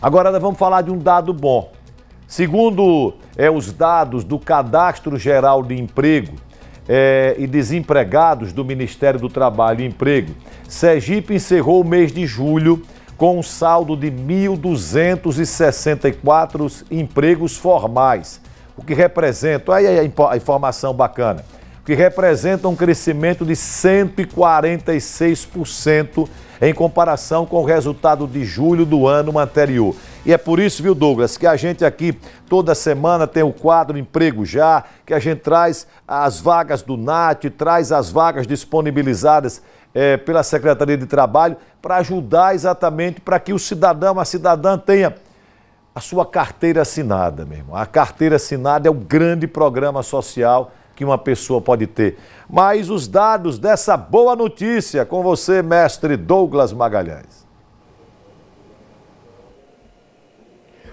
Agora nós vamos falar de um dado bom. Segundo é, os dados do Cadastro Geral de Emprego é, e Desempregados do Ministério do Trabalho e Emprego, Sergipe encerrou o mês de julho com um saldo de 1.264 empregos formais, o que representa. Aí a informação bacana que representa um crescimento de 146% em comparação com o resultado de julho do ano anterior. E é por isso, viu, Douglas, que a gente aqui toda semana tem o quadro Emprego Já, que a gente traz as vagas do NAT, traz as vagas disponibilizadas é, pela Secretaria de Trabalho para ajudar exatamente para que o cidadão, a cidadã tenha a sua carteira assinada mesmo. A carteira assinada é o grande programa social que uma pessoa pode ter. Mas os dados dessa boa notícia com você, mestre Douglas Magalhães.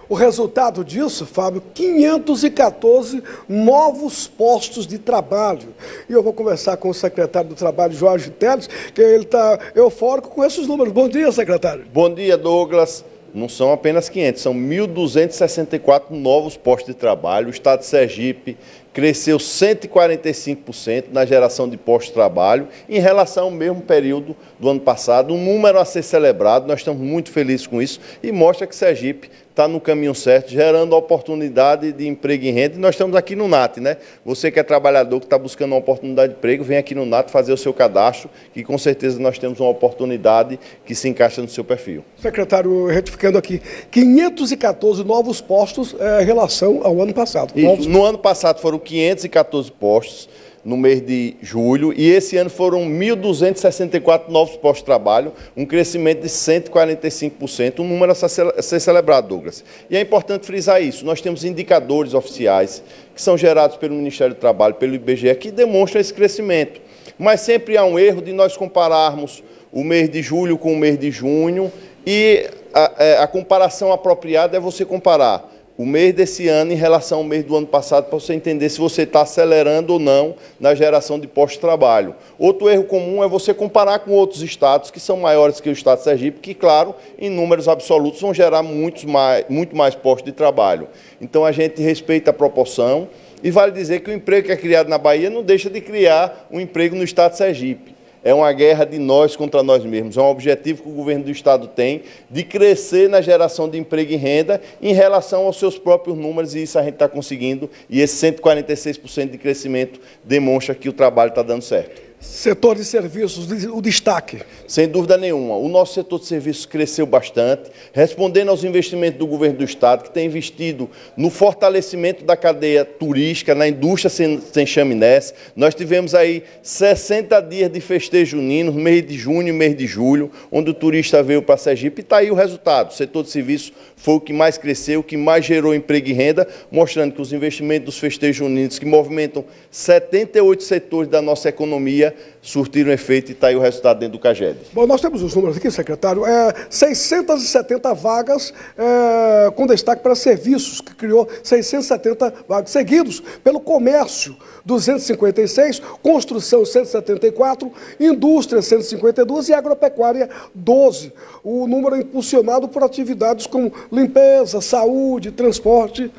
O resultado disso, Fábio, 514 novos postos de trabalho. E eu vou conversar com o secretário do Trabalho, Jorge Teles, que ele está eufórico com esses números. Bom dia, secretário. Bom dia, Douglas. Não são apenas 500, são 1.264 novos postos de trabalho. O Estado de Sergipe cresceu 145% na geração de postos de trabalho em relação ao mesmo período do ano passado. Um número a ser celebrado, nós estamos muito felizes com isso e mostra que Sergipe está no caminho certo, gerando oportunidade de emprego e renda. E nós estamos aqui no NAT, né? Você que é trabalhador, que está buscando uma oportunidade de emprego, vem aqui no NAT fazer o seu cadastro, que com certeza nós temos uma oportunidade que se encaixa no seu perfil. Secretário, retificando aqui, 514 novos postos eh, em é, relação ao ano passado. Isso, novos... No ano passado foram 514 postos no mês de julho e esse ano foram 1.264 novos postos de trabalho, um crescimento de 145%, um número a ser celebrado, Douglas. E é importante frisar isso, nós temos indicadores oficiais que são gerados pelo Ministério do Trabalho, pelo IBGE, que demonstram esse crescimento. Mas sempre há um erro de nós compararmos o mês de julho com o mês de junho e a, é, a comparação apropriada é você comparar o mês desse ano em relação ao mês do ano passado para você entender se você está acelerando ou não na geração de postos de trabalho. Outro erro comum é você comparar com outros estados que são maiores que o estado de Sergipe, que, claro, em números absolutos vão gerar muitos mais, muito mais postos de trabalho. Então a gente respeita a proporção e vale dizer que o emprego que é criado na Bahia não deixa de criar um emprego no estado de Sergipe é uma guerra de nós contra nós mesmos. É um objetivo que o governo do Estado tem de crescer na geração de emprego e renda em relação aos seus próprios números, e isso a gente está conseguindo. E esse 146% de crescimento demonstra que o trabalho está dando certo. Setor de serviços, o destaque. Sem dúvida nenhuma. O nosso setor de serviços cresceu bastante, respondendo aos investimentos do governo do Estado, que tem investido no fortalecimento da cadeia turística, na indústria sem, sem chaminés. Nós tivemos aí 60 dias de festejo junino, mês de junho e mês de julho, onde o turista veio para Sergipe. E está aí o resultado. O setor de serviços foi o que mais cresceu, o que mais gerou emprego e renda, mostrando que os investimentos dos festejos juninos, que movimentam 78 setores da nossa economia, surtiram efeito e está aí o resultado dentro do CAGED. Bom, nós temos os números aqui, secretário. É, 670 vagas é, com destaque para serviços, que criou 670 vagas, seguidos pelo comércio, 256, construção, 174, indústria, 152 e agropecuária, 12. O número é impulsionado por atividades como limpeza, saúde, transporte.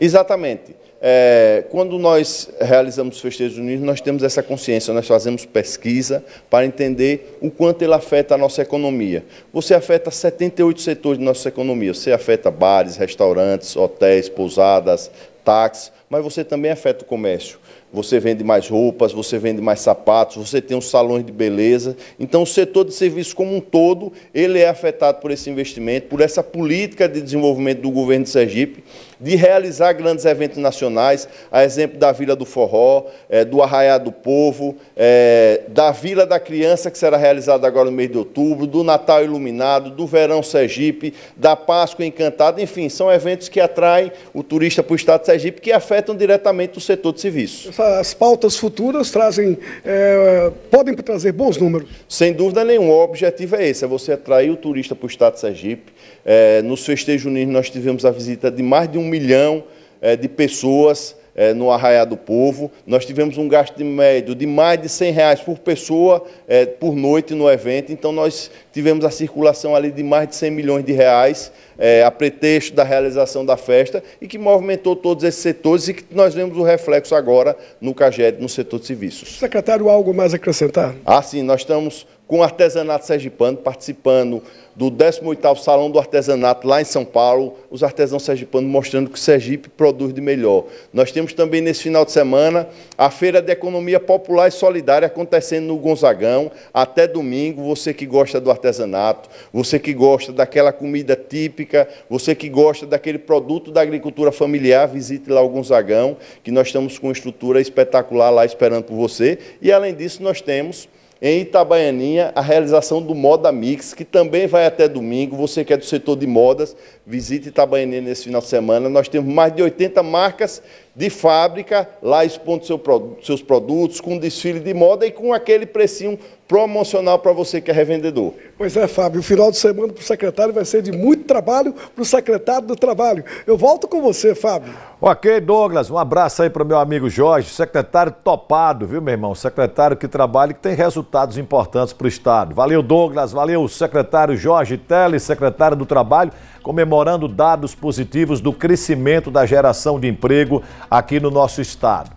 Exatamente é, quando nós realizamos festejos unidos, nós temos essa consciência, nós fazemos pesquisa para entender o quanto ele afeta a nossa economia. Você afeta 78 setores da nossa economia, você afeta bares, restaurantes, hotéis, pousadas, táxis, mas você também afeta o comércio. Você vende mais roupas, você vende mais sapatos, você tem os salões de beleza. Então, o setor de serviços como um todo, ele é afetado por esse investimento, por essa política de desenvolvimento do governo de Sergipe, de realizar grandes eventos nacionais, a exemplo da Vila do Forró, é, do Arraiado do Povo, é, da Vila da Criança, que será realizada agora no mês de outubro, do Natal Iluminado, do Verão Sergipe, da Páscoa Encantada, enfim, são eventos que atraem o turista para o estado de Sergipe, que afetam diretamente o setor de serviços. As pautas futuras trazem, é, podem trazer bons números? Sem dúvida nenhuma, o objetivo é esse, é você atrair o turista para o estado de Sergipe, é, nos festejos unidos nós tivemos a visita de mais de um milhão é, de pessoas é, no Arraiá do Povo. Nós tivemos um gasto de médio de mais de 100 reais por pessoa é, por noite no evento. Então nós tivemos a circulação ali de mais de 100 milhões de reais é, a pretexto da realização da festa e que movimentou todos esses setores e que nós vemos o reflexo agora no CAGED, no setor de serviços. Secretário, algo mais a acrescentar? Ah, sim, nós estamos com o artesanato sergipano, participando do 18º Salão do Artesanato lá em São Paulo, os artesãos sergipanos mostrando que o Sergipe produz de melhor. Nós temos também nesse final de semana a Feira de Economia Popular e Solidária acontecendo no Gonzagão até domingo. Você que gosta do artesanato, você que gosta daquela comida típica, você que gosta daquele produto da agricultura familiar, visite lá o Gonzagão, que nós estamos com uma estrutura espetacular lá esperando por você. E além disso, nós temos em Itabaianinha a realização do Moda Mix, que também vai até domingo. Você que é do setor de modas, visite Itabaianinha nesse final de semana. Nós temos mais de 80 marcas de fábrica, lá expondo seu, seus produtos, com desfile de moda e com aquele precinho promocional para você que é revendedor. Pois é, Fábio, o final de semana para o secretário vai ser de muito trabalho para o secretário do trabalho. Eu volto com você, Fábio. Ok, Douglas, um abraço aí para o meu amigo Jorge, secretário topado, viu, meu irmão? Secretário que trabalha e que tem resultados importantes para o Estado. Valeu, Douglas, valeu, secretário Jorge Teles, secretário do trabalho, comemorando dados positivos do crescimento da geração de emprego aqui no nosso estado.